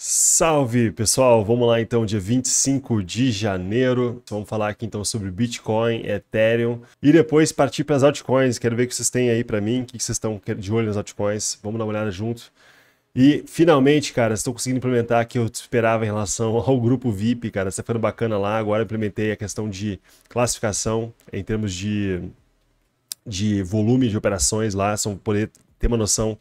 Salve pessoal, vamos lá então, dia 25 de janeiro. Vamos falar aqui então sobre Bitcoin, Ethereum e depois partir para as altcoins. Quero ver o que vocês têm aí para mim, o que vocês estão de olho nas altcoins. Vamos dar uma olhada junto. E finalmente, cara, estou conseguindo implementar o que eu esperava em relação ao grupo VIP, cara. Está ficando bacana lá. Agora implementei a questão de classificação em termos de, de volume de operações lá, são poder ter uma noção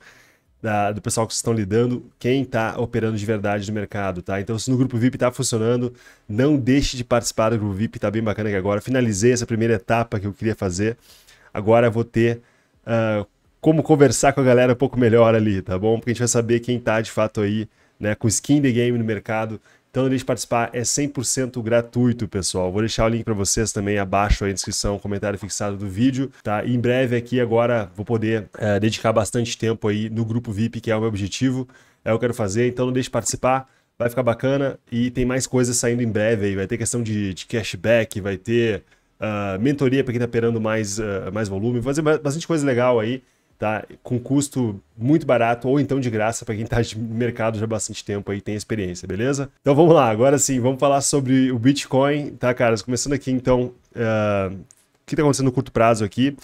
da, do pessoal que vocês estão lidando, quem está operando de verdade no mercado, tá? Então, se no grupo VIP está funcionando, não deixe de participar do grupo VIP, tá bem bacana aqui agora. Finalizei essa primeira etapa que eu queria fazer. Agora vou ter uh, como conversar com a galera um pouco melhor ali, tá bom? Porque a gente vai saber quem está de fato aí, né, com skin the game no mercado então não deixe de participar, é 100% gratuito, pessoal. Vou deixar o link para vocês também abaixo aí na descrição, comentário fixado do vídeo, tá? E em breve aqui agora vou poder é, dedicar bastante tempo aí no grupo VIP, que é o meu objetivo, é o que eu quero fazer, então não deixe de participar. Vai ficar bacana e tem mais coisas saindo em breve aí. Vai ter questão de, de cashback, vai ter Uh, mentoria para quem está esperando mais, uh, mais volume, fazer bastante coisa legal aí tá? Com custo muito barato ou então de graça para quem está de mercado já há bastante tempo aí tem experiência, beleza? Então vamos lá, agora sim, vamos falar sobre o Bitcoin, tá, caras? Começando aqui então, uh, o que está acontecendo no curto prazo aqui?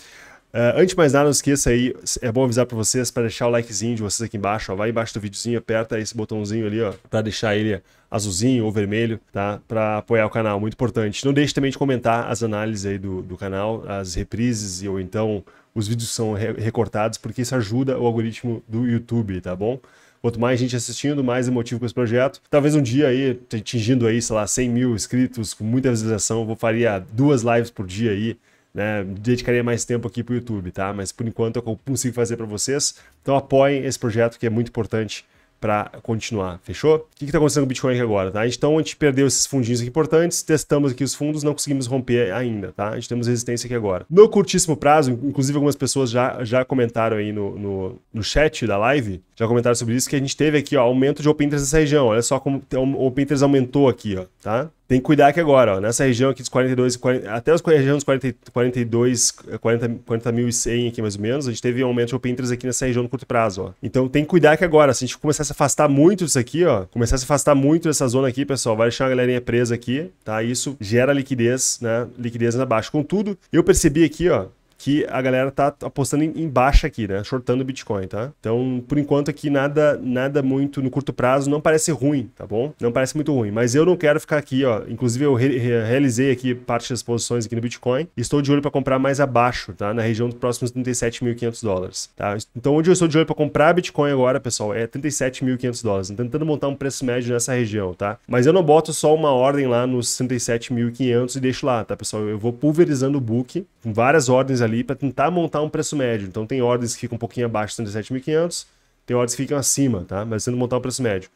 Uh, antes de mais nada, não esqueça aí, é bom avisar para vocês para deixar o likezinho de vocês aqui embaixo, ó, vai embaixo do videozinho, aperta esse botãozinho ali, ó, para deixar ele azulzinho ou vermelho, tá? Para apoiar o canal, muito importante. Não deixe também de comentar as análises aí do, do canal, as reprises ou então os vídeos são re recortados, porque isso ajuda o algoritmo do YouTube, tá bom? Quanto mais gente assistindo, mais emotivo com esse projeto. Talvez um dia aí, atingindo aí, sei lá, 100 mil inscritos, com muita visualização, eu faria duas lives por dia aí, né? Dedicaria mais tempo aqui pro YouTube, tá? Mas por enquanto eu consigo fazer para vocês. Então apoiem esse projeto que é muito importante para continuar, fechou? O que está acontecendo com o Bitcoin aqui agora, tá? Então a gente perdeu esses fundinhos aqui importantes, testamos aqui os fundos, não conseguimos romper ainda, tá? A gente temos resistência aqui agora. No curtíssimo prazo, inclusive algumas pessoas já, já comentaram aí no, no, no chat da live, já comentaram sobre isso, que a gente teve aqui, ó, aumento de open interest nessa região. Olha só como o open interest aumentou aqui, ó, tá? Tem que cuidar que agora, ó, nessa região aqui dos 42, 40, até os região dos 40, 42, 40, 40 mil e 100 aqui mais ou menos, a gente teve um aumento de open interest aqui nessa região no curto prazo, ó. Então tem que cuidar que agora, se a gente começar a se afastar muito disso aqui, ó, começar a se afastar muito dessa zona aqui, pessoal, vai deixar a galerinha presa aqui, tá? Isso gera liquidez, né? Liquidez na baixa. Contudo, eu percebi aqui, ó, que a galera tá apostando em, em baixa aqui, né? Shortando Bitcoin, tá? Então, por enquanto aqui nada, nada muito no curto prazo, não parece ruim, tá bom? Não parece muito ruim, mas eu não quero ficar aqui, ó. Inclusive eu re realizei aqui parte das posições aqui no Bitcoin. Estou de olho para comprar mais abaixo, tá? Na região dos próximos 37.500 dólares, tá? Então, onde eu estou de olho para comprar Bitcoin agora, pessoal, é 37.500 dólares. Tentando montar um preço médio nessa região, tá? Mas eu não boto só uma ordem lá nos 67.500 e deixo lá, tá, pessoal? Eu vou pulverizando o book com várias ordens ali ali para tentar montar um preço médio. Então tem ordens que ficam um pouquinho abaixo de 37.500, tem ordens que ficam acima, tá? Mas tentando montar um preço médio.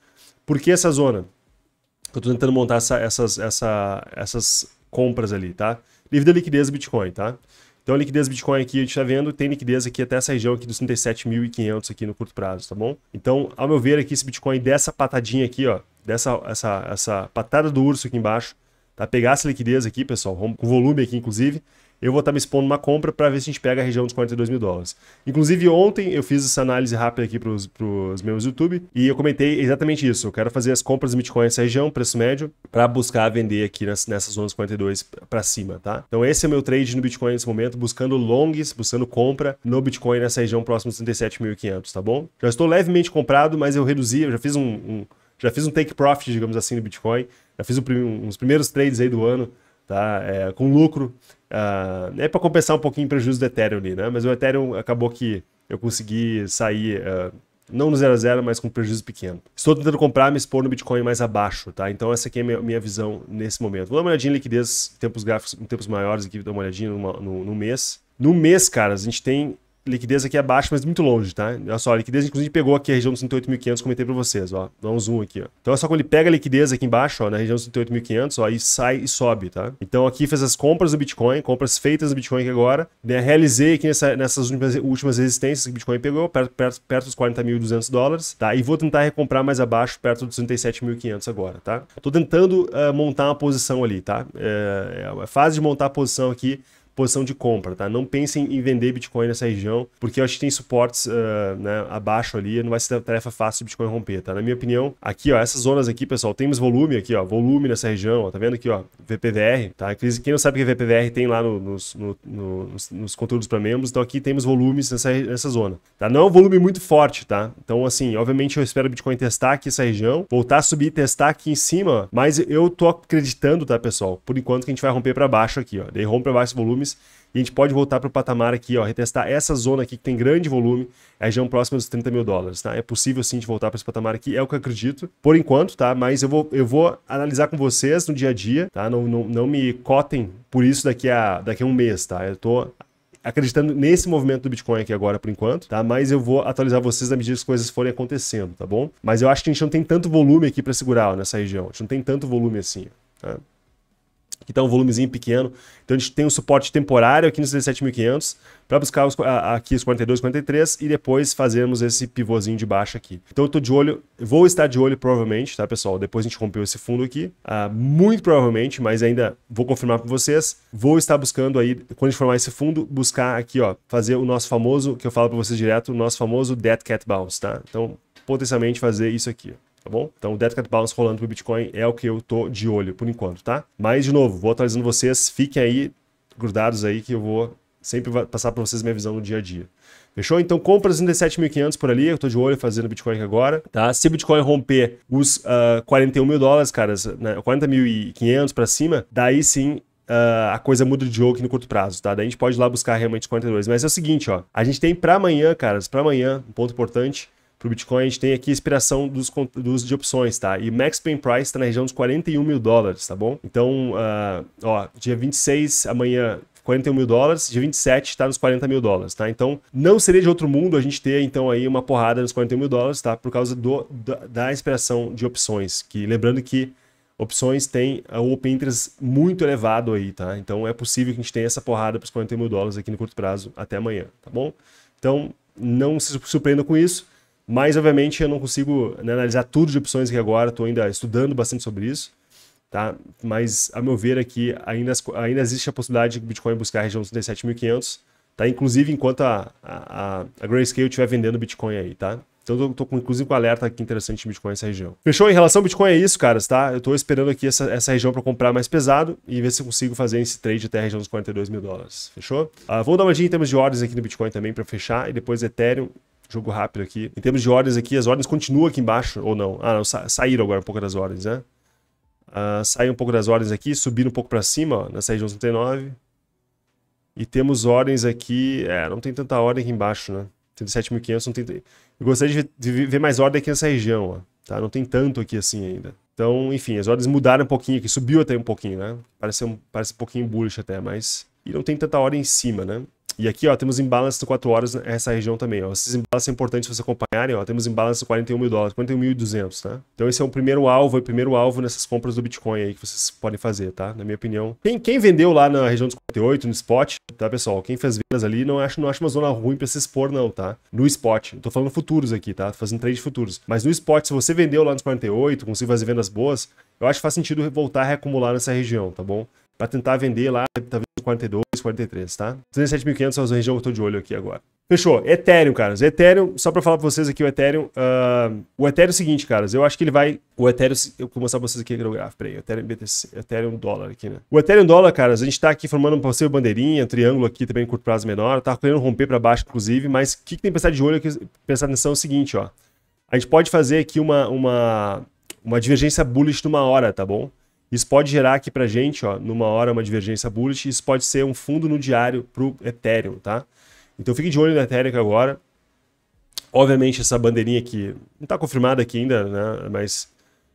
Por que essa zona? Eu estou tentando montar essa, essas, essa, essas compras ali, tá? Livre da liquidez do Bitcoin, tá? Então a liquidez do Bitcoin aqui a gente está vendo, tem liquidez aqui até essa região aqui dos 37.500 aqui no curto prazo, tá bom? Então, ao meu ver aqui, esse Bitcoin dessa patadinha aqui, ó, dessa essa, essa patada do urso aqui embaixo, tá? Pegar essa liquidez aqui, pessoal, com volume aqui inclusive, eu vou estar tá me expondo uma compra para ver se a gente pega a região dos 42 mil dólares. Inclusive, ontem eu fiz essa análise rápida aqui para os meus YouTube e eu comentei exatamente isso. Eu quero fazer as compras de Bitcoin nessa região, preço médio, para buscar vender aqui nessas nessa zonas 42 para cima, tá? Então, esse é o meu trade no Bitcoin nesse momento, buscando longs, buscando compra no Bitcoin nessa região próximo dos 37.500, tá bom? Já estou levemente comprado, mas eu reduzi, eu já fiz um, um já fiz um take profit, digamos assim, no Bitcoin. Já fiz um, uns primeiros trades aí do ano tá? É, com lucro. Uh, é para compensar um pouquinho o prejuízo do Ethereum ali, né? Mas o Ethereum acabou que eu consegui sair, uh, não no zero a zero, mas com um prejuízo pequeno. Estou tentando comprar, me expor no Bitcoin mais abaixo, tá? Então essa aqui é a minha, minha visão nesse momento. Vou dar uma olhadinha em liquidez, tempos gráficos, em tempos maiores aqui, dar uma olhadinha no, no mês. No mês, cara, a gente tem liquidez aqui é baixa, mas muito longe, tá? Olha só, a liquidez inclusive pegou aqui a região dos 38.500, comentei pra vocês, ó. Dá um zoom aqui, ó. Então é só quando ele pega a liquidez aqui embaixo, ó, na região dos 38.500, ó, aí sai e sobe, tá? Então aqui fez as compras do Bitcoin, compras feitas do Bitcoin aqui agora, né? Realizei aqui nessa, nessas últimas, últimas resistências que o Bitcoin pegou, perto, perto, perto dos 40.200 dólares, tá? E vou tentar recomprar mais abaixo, perto dos 37.500 agora, tá? Tô tentando uh, montar uma posição ali, tá? É, é a é fase de montar a posição aqui posição de compra, tá? Não pensem em vender Bitcoin nessa região, porque eu acho que tem suportes uh, né, abaixo ali, não vai ser tarefa fácil de Bitcoin romper, tá? Na minha opinião, aqui, ó, essas zonas aqui, pessoal, temos volume aqui, ó, volume nessa região, ó, tá vendo aqui, ó, VPVR, tá? Quem não sabe o que é VPVR tem lá no, nos, no, no, nos, nos, conteúdos para membros, então aqui temos volumes nessa, nessa zona, tá? Não é um volume muito forte, tá? Então, assim, obviamente eu espero o Bitcoin testar aqui essa região, voltar a subir e testar aqui em cima, mas eu tô acreditando, tá, pessoal, por enquanto que a gente vai romper para baixo aqui, ó, daí rompe para baixo volumes volumes. E a gente pode voltar para o patamar aqui, ó, retestar essa zona aqui que tem grande volume, é a região próxima dos 30 mil dólares, tá? É possível sim de voltar para esse patamar aqui, é o que eu acredito, por enquanto, tá? Mas eu vou, eu vou analisar com vocês no dia a dia, tá? Não, não, não me cotem por isso daqui a, daqui a um mês, tá? Eu tô acreditando nesse movimento do Bitcoin aqui agora por enquanto, tá? Mas eu vou atualizar vocês na medida que as coisas forem acontecendo, tá bom? Mas eu acho que a gente não tem tanto volume aqui para segurar ó, nessa região, a gente não tem tanto volume assim, tá? que está um volumezinho pequeno. Então a gente tem um suporte temporário aqui nos 17.500 para buscar os, a, aqui os 42, 43 e depois fazermos esse pivôzinho de baixo aqui. Então eu estou de olho, vou estar de olho provavelmente, tá pessoal? Depois a gente rompeu esse fundo aqui, ah, muito provavelmente, mas ainda vou confirmar para vocês. Vou estar buscando aí, quando a gente formar esse fundo, buscar aqui, ó, fazer o nosso famoso, que eu falo para vocês direto, o nosso famoso Dead Cat Bounce, tá? Então potencialmente fazer isso aqui, tá bom? Então, o Dead Cat Balance rolando pro Bitcoin é o que eu tô de olho por enquanto, tá? Mas, de novo, vou atualizando vocês, fiquem aí grudados aí que eu vou sempre passar para vocês minha visão no dia a dia. Fechou? Então compra 37.500 por ali, eu tô de olho fazendo Bitcoin agora, tá? Se o Bitcoin romper os uh, ah, 41 mil dólares, caras, né, 40.500 para cima, daí sim Uh, a coisa muda de jogo aqui no curto prazo, tá? Daí a gente pode ir lá buscar realmente 42. Mas é o seguinte, ó. A gente tem para amanhã, caras, para amanhã, um ponto importante, para o Bitcoin, a gente tem aqui a expiração dos, dos de opções, tá? E max pain price está na região dos 41 mil dólares, tá bom? Então, uh, ó, dia 26, amanhã 41 mil dólares, dia 27 está nos 40 mil dólares, tá? Então, não seria de outro mundo a gente ter, então, aí uma porrada nos 41 mil dólares, tá? Por causa do, da, da expiração de opções, que lembrando que opções tem o open interest muito elevado aí, tá? Então, é possível que a gente tenha essa porrada para os 41 mil dólares aqui no curto prazo até amanhã, tá bom? Então, não se surpreenda com isso. Mas, obviamente, eu não consigo né, analisar tudo de opções aqui agora, estou ainda estudando bastante sobre isso. Tá? Mas, a meu ver, aqui ainda, ainda existe a possibilidade de Bitcoin buscar a região dos 37.500, tá? inclusive enquanto a, a, a Grayscale estiver vendendo Bitcoin aí. Tá? Então estou com, inclusive, com alerta aqui interessante de Bitcoin nessa região. Fechou? Em relação ao Bitcoin é isso, caras, tá? Eu estou esperando aqui essa, essa região para comprar mais pesado e ver se eu consigo fazer esse trade até a região dos 42 mil dólares. Fechou? Ah, vou dar uma dica em termos de ordens aqui no Bitcoin também para fechar e depois Ethereum jogo rápido aqui. Em termos de ordens aqui, as ordens continuam aqui embaixo, ou não? Ah, não, sa saíram agora um pouco das ordens, né? Ah, saíram um pouco das ordens aqui, subiram um pouco para cima, ó, nessa região 39. E temos ordens aqui... É, não tem tanta ordem aqui embaixo, né? 37.500, não tem... Eu gostaria de ver mais ordem aqui nessa região, ó. Tá? Não tem tanto aqui assim ainda. Então, enfim, as ordens mudaram um pouquinho aqui, subiu até um pouquinho, né? Parece um, parece um pouquinho bullish até, mas... E não tem tanta ordem em cima, né? E aqui, ó, temos imbalance de 4 horas nessa região também, ó. Esses imbalances são importantes vocês acompanharem, ó. Temos imbalance 41 mil dólares, 41.200, tá? Então esse é o primeiro alvo, é o primeiro alvo nessas compras do Bitcoin aí que vocês podem fazer, tá? Na minha opinião. Quem, quem vendeu lá na região dos 48, no spot, tá, pessoal? Quem fez vendas ali, não acho, não acho uma zona ruim pra se expor, não, tá? No spot. tô falando futuros aqui, tá? Tô fazendo trade futuros. Mas no spot, se você vendeu lá nos 48, conseguiu fazer vendas boas, eu acho que faz sentido voltar a reacumular nessa região, tá bom? para tentar vender lá, talvez 42, 43, tá? 37.500 é a região que eu tô de olho aqui agora. Fechou. Ethereum, caras. Ethereum, só para falar para vocês aqui o Ethereum. Uh, o Ethereum é o seguinte, caras. Eu acho que ele vai. O Ethereum. Eu vou mostrar pra vocês aqui o gráfico. Peraí. Ethereum BTC. Ethereum dólar aqui, né? O Ethereum dólar, caras. A gente tá aqui formando um passeio bandeirinha, um triângulo aqui também curto prazo menor. Tá querendo romper para baixo, inclusive. Mas o que, que, tem que pensar de olho aqui? Pensar atenção é o seguinte, ó. A gente pode fazer aqui uma, uma, uma divergência bullish numa hora, tá bom? Isso pode gerar aqui para gente, ó, numa hora, uma divergência bullish. Isso pode ser um fundo no diário para o Ethereum, tá? Então fique de olho no Ethereum agora. Obviamente essa bandeirinha aqui não está confirmada aqui ainda, né? Mas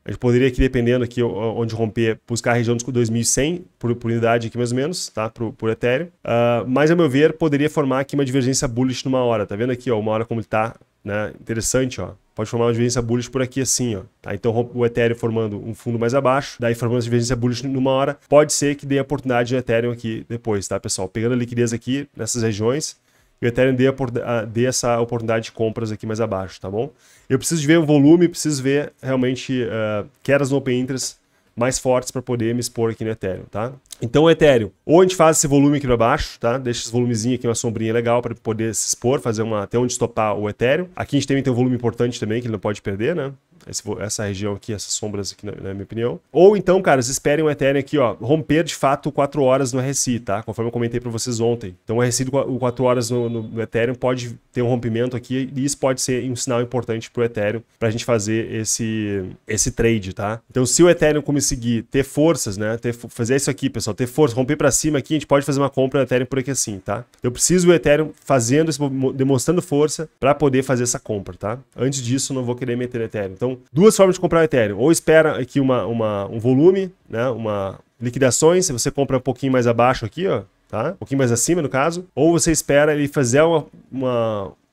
a gente poderia aqui, dependendo aqui onde romper, buscar a região dos 2100 por, por unidade aqui mais ou menos, tá? Por, por Ethereum. Uh, mas, a meu ver, poderia formar aqui uma divergência bullish numa hora. Tá vendo aqui, ó? Uma hora como ele tá né? Interessante, ó. Pode formar uma divergência bullish por aqui assim, ó. Tá? Então o Ethereum formando um fundo mais abaixo, daí formando uma divergência bullish numa hora. Pode ser que dê a oportunidade de Ethereum aqui depois, tá, pessoal? Pegando a liquidez aqui nessas regiões, e o Ethereum dê, a, dê essa oportunidade de compras aqui mais abaixo, tá bom? Eu preciso ver o volume, preciso ver realmente uh, quedas no Open Interest mais fortes para poder me expor aqui no Ethereum, tá? Então, Ethereum, ou a gente faz esse volume aqui para baixo, tá? Deixa esse volumezinho aqui, uma sombrinha legal para poder se expor, fazer uma até onde estopar o Ethereum. Aqui a gente também tem um volume importante também que ele não pode perder, né? esse, essa região aqui, essas sombras aqui, na, na, minha opinião. Ou então, caras, esperem o Ethereum aqui, ó, romper de fato 4 horas no RSI, tá? Conforme eu comentei para vocês ontem. Então o RSI, o 4 horas no, no, no, Ethereum pode ter um rompimento aqui e isso pode ser um sinal importante pro Ethereum pra gente fazer esse, esse trade, tá? Então se o Ethereum conseguir ter forças, né, ter, fazer isso aqui, pessoal, ter força, romper para cima aqui, a gente pode fazer uma compra no Ethereum por aqui assim, tá? Eu preciso o Ethereum fazendo, demonstrando força para poder fazer essa compra, tá? Antes disso, não vou querer meter Ethereum. Então então, duas formas de comprar o Ethereum. Ou espera aqui uma, uma, um volume, né? Uma liquidações, se você compra um pouquinho mais abaixo aqui, ó, tá? Um pouquinho mais acima, no caso. Ou você espera ele fazer uma,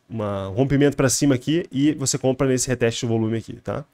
uma um rompimento para cima aqui e você compra nesse reteste de volume aqui, tá?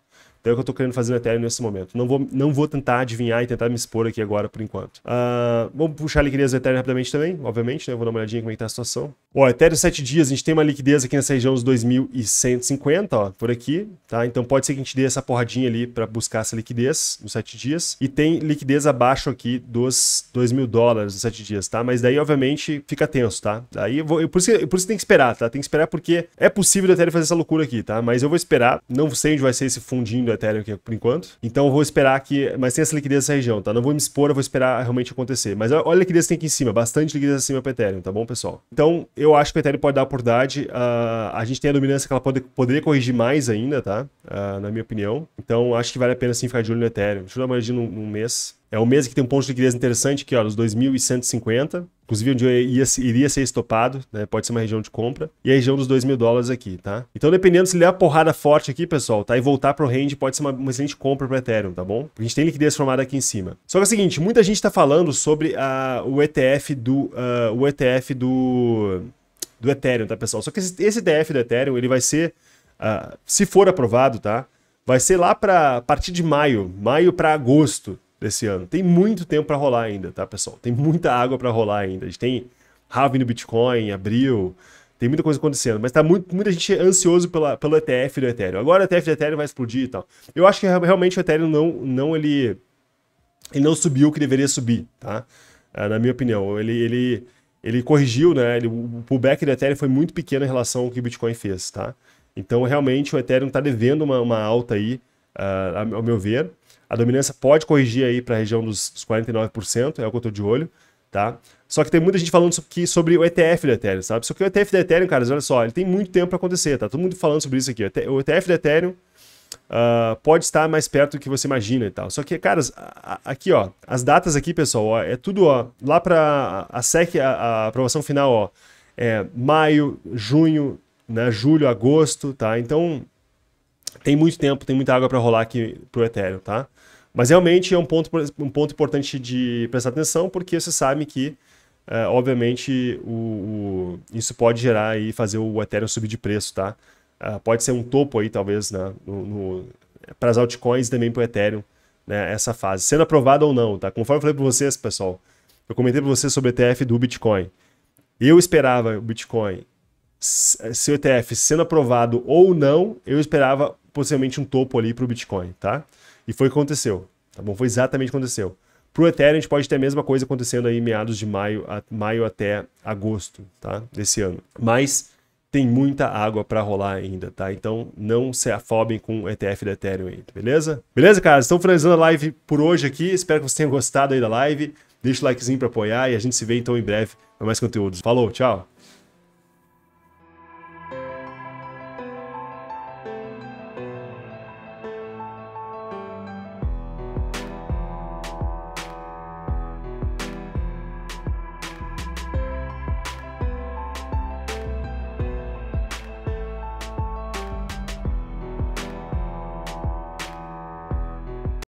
Então é o que eu tô querendo fazer no Ethereum nesse momento. Não vou, não vou tentar adivinhar e tentar me expor aqui agora por enquanto. Uh, vamos puxar a liquidez do Ethereum rapidamente também, obviamente, né? Eu vou dar uma olhadinha como é que tá a situação. Ó, Ethereum 7 dias, a gente tem uma liquidez aqui nessa região dos 2150, ó, por aqui, tá? Então pode ser que a gente dê essa porradinha ali para buscar essa liquidez nos 7 dias. E tem liquidez abaixo aqui dos 2 mil dólares nos 7 dias, tá? Mas daí, obviamente, fica tenso, tá? Daí eu vou, eu, por, isso que, por isso que tem que esperar, tá? Tem que esperar porque é possível o Ethereum fazer essa loucura aqui, tá? Mas eu vou esperar, não sei onde vai ser esse fundinho do Ethereum aqui por enquanto. Então eu vou esperar que. Mas tem essa liquidez nessa região, tá? Não vou me expor, eu vou esperar realmente acontecer. Mas olha a liquidez que tem aqui em cima, bastante liquidez acima para Ethereum, tá bom, pessoal? Então eu acho que o Ethereum pode dar oportunidade. Uh, a gente tem a dominância que ela pode, poderia corrigir mais ainda, tá? Uh, na minha opinião. Então acho que vale a pena sim ficar de olho no Ethereum. Deixa eu dar uma olhadinha num, num mês. É um mês que tem um ponto de liquidez interessante aqui, ó, nos 2150 inclusive onde ia, iria ser estopado, né? Pode ser uma região de compra. E a região dos 2 mil dólares aqui, tá? Então, dependendo se ele der uma porrada forte aqui, pessoal, tá? E voltar pro range pode ser uma, uma excelente compra pro Ethereum, tá bom? Porque a gente tem liquidez formada aqui em cima. Só que é o seguinte, muita gente tá falando sobre a, ah, o ETF do... Uh, o ETF do... Do Ethereum, tá, pessoal? Só que esse, esse ETF do Ethereum, ele vai ser... Uh, se for aprovado, tá? Vai ser lá para partir de maio, maio para agosto desse ano. Tem muito tempo para rolar ainda, tá, pessoal? Tem muita água para rolar ainda. A gente tem halving no Bitcoin, abril, tem muita coisa acontecendo, mas tá muito, muita gente ansioso pela, pelo ETF do Ethereum. Agora o ETF do Ethereum vai explodir e tal. Eu acho que realmente o Ethereum não, não ele, ele não subiu o que deveria subir, tá? É, na minha opinião, ele, ele, ele corrigiu, né? Ele, o pullback do Ethereum foi muito pequeno em relação ao que o Bitcoin fez, tá? Então realmente o Ethereum tá devendo uma, uma alta aí uh, ao meu ver. A dominância pode corrigir aí para a região dos, 49%, é o que eu estou de olho, tá? Só que tem muita gente falando sobre, sobre o ETF da Ethereum, sabe? Só que o ETF da Ethereum, caras, olha só, ele tem muito tempo para acontecer, tá? Todo mundo falando sobre isso aqui. O ETF da Ethereum uh, pode estar mais perto do que você imagina e tal. Só que, caras, aqui, ó, as datas aqui, pessoal, ó, é tudo, ó, lá para a SEC, a, a, aprovação final, ó, é maio, junho, né, julho, agosto, tá? Então, tem muito tempo, tem muita água para rolar aqui pro Ethereum, tá? Mas realmente é um ponto, um ponto importante de prestar atenção, porque você sabe que, é, obviamente, o, o, isso pode gerar e fazer o Ethereum subir de preço, tá? É, pode ser um topo aí, talvez, né? para as altcoins e também para o Ethereum, né? Essa fase. Sendo aprovado ou não, tá? Conforme eu falei para vocês, pessoal, eu comentei para vocês sobre o ETF do Bitcoin. Eu esperava o Bitcoin, se o ETF sendo aprovado ou não, eu esperava possivelmente um topo ali para o Bitcoin, tá? E foi o que aconteceu, tá bom? Foi exatamente o que aconteceu. Para o Ethereum, a gente pode ter a mesma coisa acontecendo aí meados de maio, a, maio até agosto, tá? Desse ano. Mas tem muita água para rolar ainda, tá? Então não se afobem com o ETF da Ethereum ainda, beleza? Beleza, cara? Estão finalizando a live por hoje aqui. Espero que vocês tenham gostado aí da live. Deixa o likezinho para apoiar e a gente se vê então em breve para mais conteúdos. Falou, tchau!